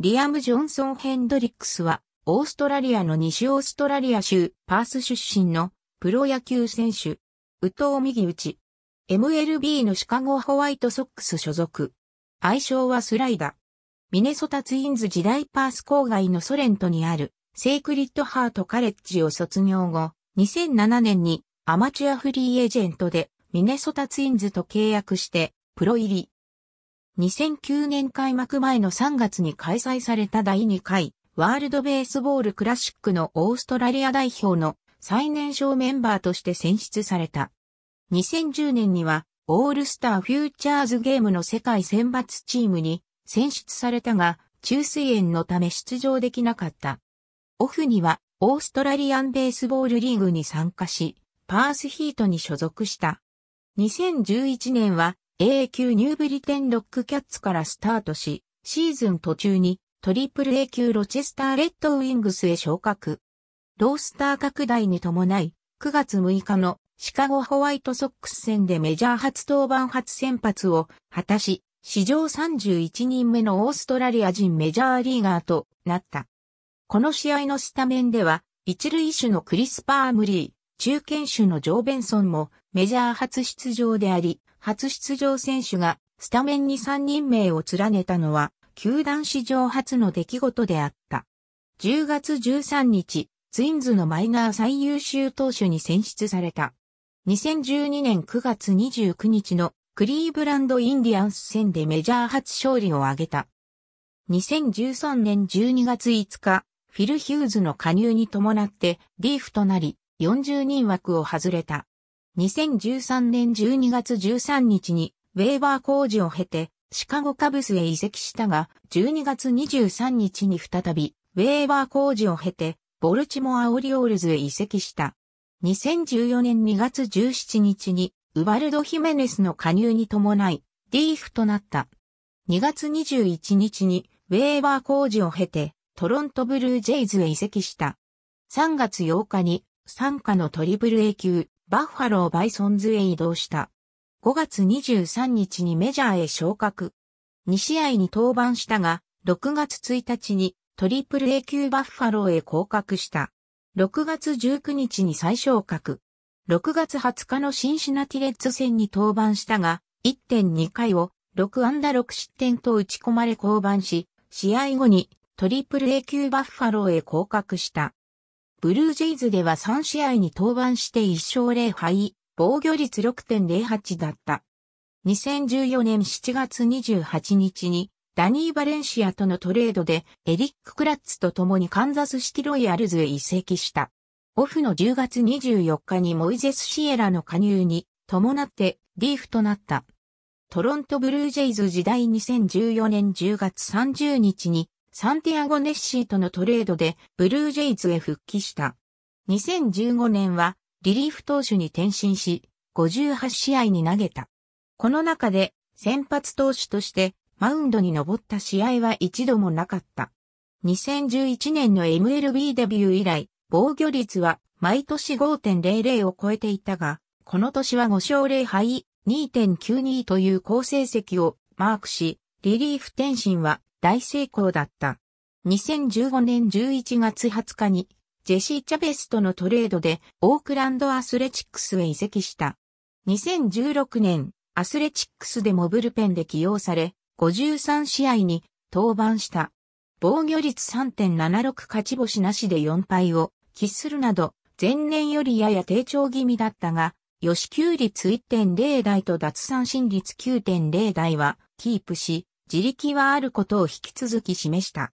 リアム・ジョンソン・ヘンドリックスは、オーストラリアの西オーストラリア州パース出身のプロ野球選手、宇藤右打ち。MLB のシカゴホワイトソックス所属。愛称はスライダ。ミネソタツインズ時代パース郊外のソレントにあるセイクリッドハートカレッジを卒業後、2007年にアマチュアフリーエージェントでミネソタツインズと契約してプロ入り。2009年開幕前の3月に開催された第2回ワールドベースボールクラシックのオーストラリア代表の最年少メンバーとして選出された。2010年にはオールスターフューチャーズゲームの世界選抜チームに選出されたが、中水炎のため出場できなかった。オフにはオーストラリアンベースボールリーグに参加し、パースヒートに所属した。2011年は A 級ニューブリテンロックキャッツからスタートし、シーズン途中にトリプル A 級ロチェスターレッドウィングスへ昇格。ロースター拡大に伴い、9月6日のシカゴホワイトソックス戦でメジャー初登板初先発を果たし、史上31人目のオーストラリア人メジャーリーガーとなった。この試合のスタメンでは、一塁手のクリスパー・ムリー、中堅手のジョー・ベンソンもメジャー初出場であり、初出場選手がスタメンに3人名を連ねたのは、球団史上初の出来事であった。10月13日、ツインズのマイナー最優秀投手に選出された。2012年9月29日のクリーブランドインディアンス戦でメジャー初勝利を挙げた。2013年12月5日、フィル・ヒューズの加入に伴ってリーフとなり、40人枠を外れた。2013年12月13日にウェーバー工事を経てシカゴカブスへ移籍したが、12月23日に再びウェーバー工事を経てボルチモアオリオールズへ移籍した。2014年2月17日にウバルド・ヒメネスの加入に伴い、ディーフとなった。2月21日にウェーバー工事を経てトロントブルージェイズへ移籍した。3月8日に参加のトリプル A 級バッファロー・バイソンズへ移動した。5月23日にメジャーへ昇格。2試合に登板したが、6月1日にトリプル A 級バッファローへ降格した。6月19日に再昇格。6月20日のシンシナティレッツ戦に登板したが、1.2回を6安打6失点と打ち込まれ降板し、試合後にトリプル A 級バッファローへ降格した。ブルージェイズでは3試合に登板して1勝0敗、防御率6.08だった。2014年7月28日にダニー・バレンシアとのトレードでエリック・クラッツと共にカンザスシティロイヤルズへ移籍した。オフの10月24日にモイゼス・シエラの加入に伴ってリーフとなった。トロント・ブルージェイズ時代2014年10月30日にサンティアゴ・ネッシーとのトレードでブルージェイズへ復帰した。2015年はリリーフ投手に転身し、58試合に投げた。この中で先発投手としてマウンドに登った試合は一度もなかった。2011年の MLB デビュー以来、防御率は毎年5.00を超えていたが、この年は5勝0敗、2.92という好成績をマークし、リリーフ転身は大成功だった。2015年11月20日に、ジェシー・チャベスとのトレードで、オークランドアスレチックスへ移籍した。2016年、アスレチックスでもブルペンで起用され、53試合に登板した。防御率3.76勝ち星なしで4敗を喫するなど、前年よりやや低調気味だったが、予支給率1.0台と脱三振率9.0台はキープし、自力はあることを引き続き示した。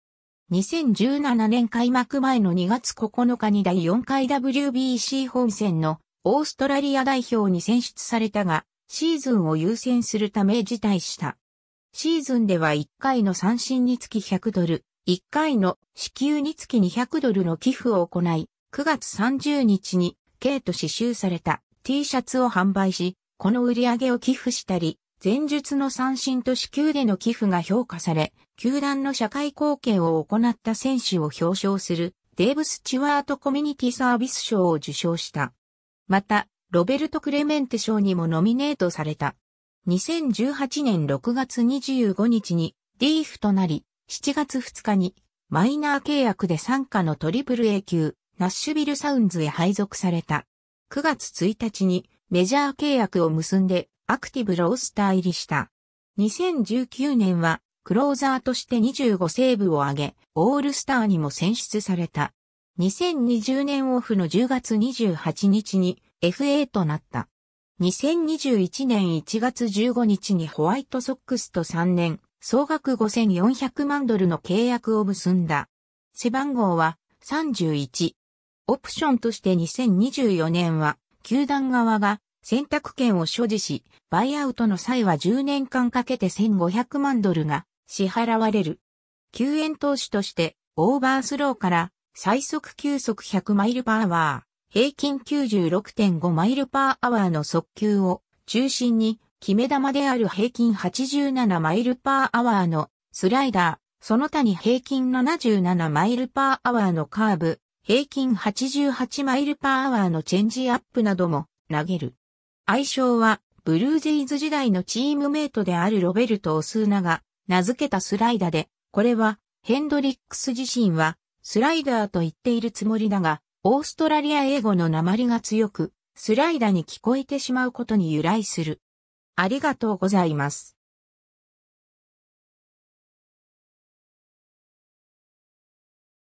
2017年開幕前の2月9日に第4回 WBC 本戦のオーストラリア代表に選出されたが、シーズンを優先するため辞退した。シーズンでは1回の三振につき100ドル、1回の支給につき200ドルの寄付を行い、9月30日に、K と刺繍された T シャツを販売し、この売り上げを寄付したり、前述の三振と支給での寄付が評価され、球団の社会貢献を行った選手を表彰するデーブ・スチュワート・コミュニティ・サービス賞を受賞した。また、ロベルト・クレメンテ賞にもノミネートされた。2018年6月25日にーフとなり、7月2日にマイナー契約で参加のトリプル A 級ナッシュビルサウンズへ配属された。9月1日にメジャー契約を結んでアクティブロースター入りした。2019年は、クローザーとして25セーブを挙げ、オールスターにも選出された。2020年オフの10月28日に FA となった。2021年1月15日にホワイトソックスと3年、総額5400万ドルの契約を結んだ。背番号は31。オプションとして2024年は、球団側が選択権を所持し、バイアウトの際は10年間かけて1500万ドルが支払われる。救援投手として、オーバースローから最速球速100マイルパーワー、平均96.5マイルパーアワーの速球を中心に、決め球である平均87マイルパーアワーのスライダー、その他に平均77マイルパーアワーのカーブ、平均88マイルパーアワーのチェンジアップなども投げる。愛称は、ブルージェイズ時代のチームメイトであるロベルト・オスーナが名付けたスライダで、これはヘンドリックス自身はスライダーと言っているつもりだが、オーストラリア英語の鉛が強く、スライダに聞こえてしまうことに由来する。ありがとうございます。